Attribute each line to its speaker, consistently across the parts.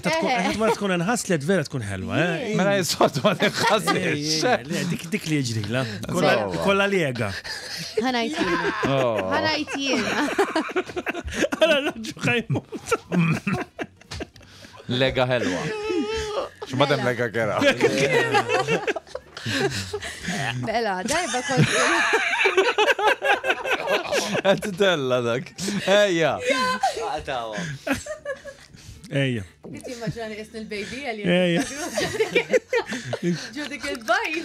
Speaker 1: تكون إيه. تكون انهاسلت فيرا تكون حلوه إيه. إيه. ما راهي صوت هذا خاسش ديك ديك اللي يجري لا كولا ليغا انا ايتين انا ايتين انا نجو خيموت ليغا حلوه شو مدام ليغا كرا بلا جايبه كل انت هذاك هيا آه، Ejja. Ejja. Ġudik il-bajl.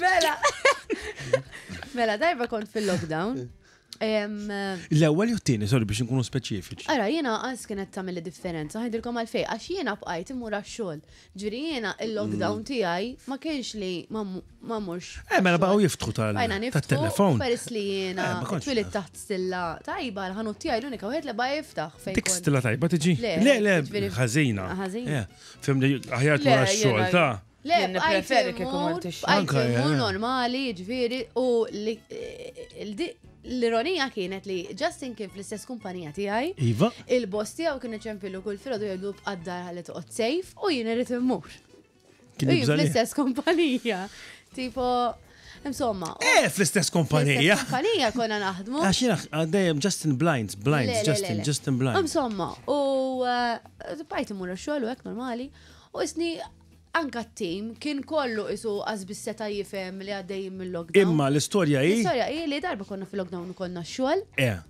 Speaker 1: Mela. Mela, darba kont fil-lockdown. L-ewwel jew tieni, sorry biex inkunu speċifiċi. Ara, jiena għas kienet tagħmel differenza, ħajdilkom għalfej, għax jiena bqajt imur għax-xogħol. Ġiri jiena il-lockdown mm. tiegħi ma kienx li ma mhux. Eh, mela baqgħu jiftħu tal-telefon. Peris li jiena eh, twilit taħt stilla tajba l-ħanut tiegħi l-unika wieħed li baqa jiftaħ fejn. Dik stilla tajba tiġi. Le, le, ħażina. Ħażina. Eh, Fim li ħajja tmur għax-xogħol ta'. Le, preferi kieku ma normali, ġviri, u eh, l-ironija kienet li Justin kien fl-istess kumpanija tiegħi. Iva. Il-boss tiegħu kien iċempillu kull filgħodu jgħidu b'qaddar ħalli toqgħod sejf u jien irid immur.
Speaker 2: Kien fl-istess
Speaker 1: kumpanija. Tipo, Insomma. Eh, fl-istess kompanija. Kompanija konna naħdmu. Għaxina, ah, għaddejem ah, Justin Blinds, Blinds, Justin, Justin Blinds. Insomma, u eh, bajt imur xogħol u hekk normali. U jisni anka t-tim kien kollu isu għazbisseta seta jifem li għaddej mill-lockdown. Imma l-istoria hi. L-istoria hi li darba konna fil-lockdown u konna xol. Yeah.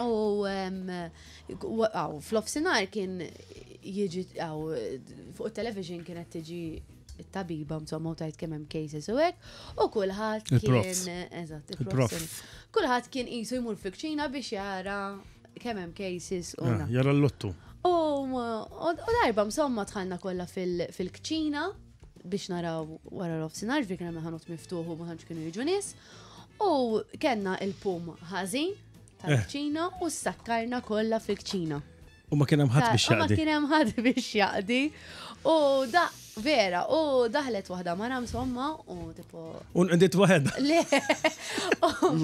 Speaker 1: U għaw, fl-offsinar kien jieġi, għaw, fuq television kienet tiġi tabiba msomma u tajt kemem cases u għek, u kullħat kien, eżat, il-prof. Kullħat kien jisu jmur fikċina biex jara kemem cases u. Ah, jara l-lottu. U darba msomma tħanna kollha fil-kċina biex naraw wara l-ofsinar, fi kena meħanot miftuħu maħanġ kienu jġu nis. U kena il-pum ħazin tal-kċina eh. u s-sakkarna kollha fil-kċina. U ma kena mħad biex jaqdi. U ma kena ħad biex jaqdi. U da, vera, u daħlet wahda ma msomma u tipo. Un għandit wahda. Le.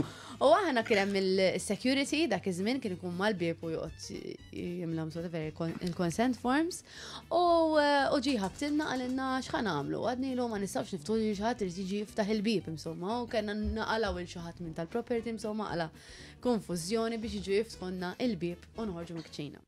Speaker 1: U aħna kien hemm il-security dak iż-żmien kien ikun mal-bieb u joqgħod jimlam sort of il-consent forms. Eh, u ġi ħabtilna għalinna x'ħan għamlu, għadni l ma nistgħux niftu li xi ħadd irid jiġi jiftaħ il-bieb insomma u kellna naqalaw il xi ħadd minn tal-property insomma għala konfużjoni biex jiġu jiftħonna il-bieb u nħorġu mikċina.